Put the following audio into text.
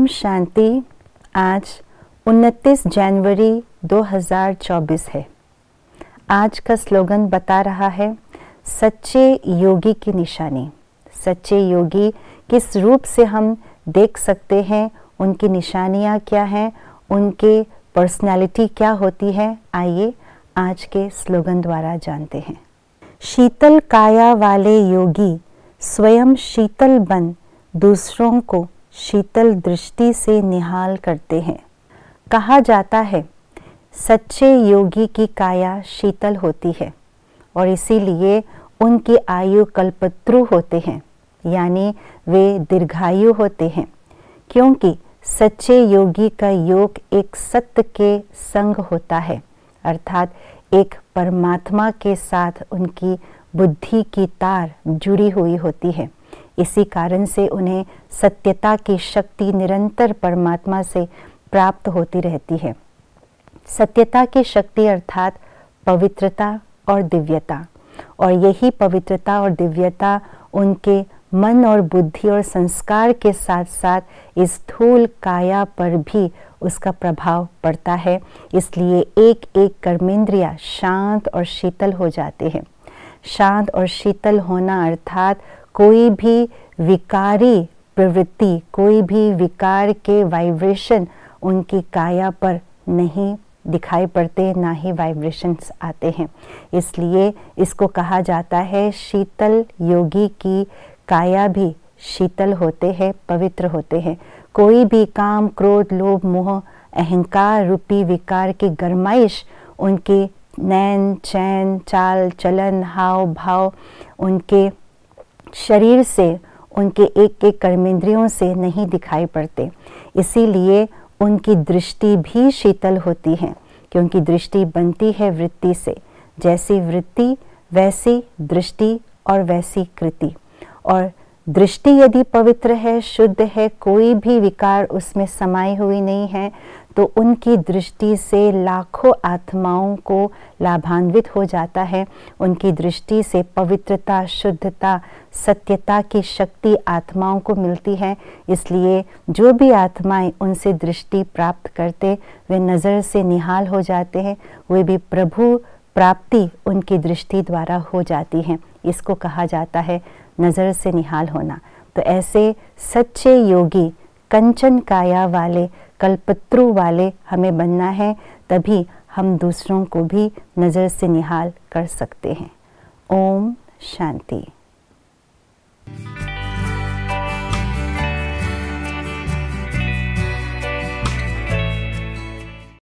ओम शांति आज 29 जनवरी 2024 है आज का स्लोगन बता रहा है सच्चे योगी की निशानी सच्चे योगी किस रूप से हम देख सकते हैं उनकी निशानियाँ क्या हैं उनके पर्सनालिटी क्या होती है आइए आज के स्लोगन द्वारा जानते हैं शीतल काया वाले योगी स्वयं शीतल बन दूसरों को शीतल दृष्टि से निहाल करते हैं कहा जाता है सच्चे योगी की काया शीतल होती है और इसीलिए उनकी आयु कल्पत्रु होते हैं यानी वे दीर्घायु होते हैं क्योंकि सच्चे योगी का योग एक सत्य के संग होता है अर्थात एक परमात्मा के साथ उनकी बुद्धि की तार जुड़ी हुई होती है इसी कारण से उन्हें सत्यता की शक्ति निरंतर परमात्मा से प्राप्त होती रहती है सत्यता की शक्ति अर्थात पवित्रता और दिव्यता और यही पवित्रता और दिव्यता उनके मन और बुद्धि और संस्कार के साथ साथ इस स्थूल काया पर भी उसका प्रभाव पड़ता है इसलिए एक एक कर्मेंद्रिया शांत और शीतल हो जाते हैं शांत और शीतल होना अर्थात कोई भी विकारी प्रवृत्ति कोई भी विकार के वाइब्रेशन उनकी काया पर नहीं दिखाई पड़ते ना ही वाइब्रेशंस आते हैं इसलिए इसको कहा जाता है शीतल योगी की काया भी शीतल होते हैं पवित्र होते हैं कोई भी काम क्रोध लोभ मोह अहंकार रूपी विकार की गरमाइश उनके नैन चैन चाल चलन हाव भाव उनके शरीर से उनके एक एक कर्मेंद्रियों से नहीं दिखाई पड़ते इसीलिए उनकी दृष्टि भी शीतल होती है क्योंकि दृष्टि बनती है वृत्ति से जैसी वृत्ति वैसी दृष्टि और वैसी कृति और दृष्टि यदि पवित्र है शुद्ध है कोई भी विकार उसमें समाये हुई नहीं है तो उनकी दृष्टि से लाखों आत्माओं को लाभान्वित हो जाता है उनकी दृष्टि से पवित्रता शुद्धता सत्यता की शक्ति आत्माओं को मिलती है इसलिए जो भी आत्माएं उनसे दृष्टि प्राप्त करते वे नज़र से निहाल हो जाते हैं वे भी प्रभु प्राप्ति उनकी दृष्टि द्वारा हो जाती है इसको कहा जाता है नज़र से निहाल होना तो ऐसे सच्चे योगी कंचन काया वाले कल्पत्रु वाले हमें बनना है तभी हम दूसरों को भी नज़र से निहाल कर सकते हैं ओम शांति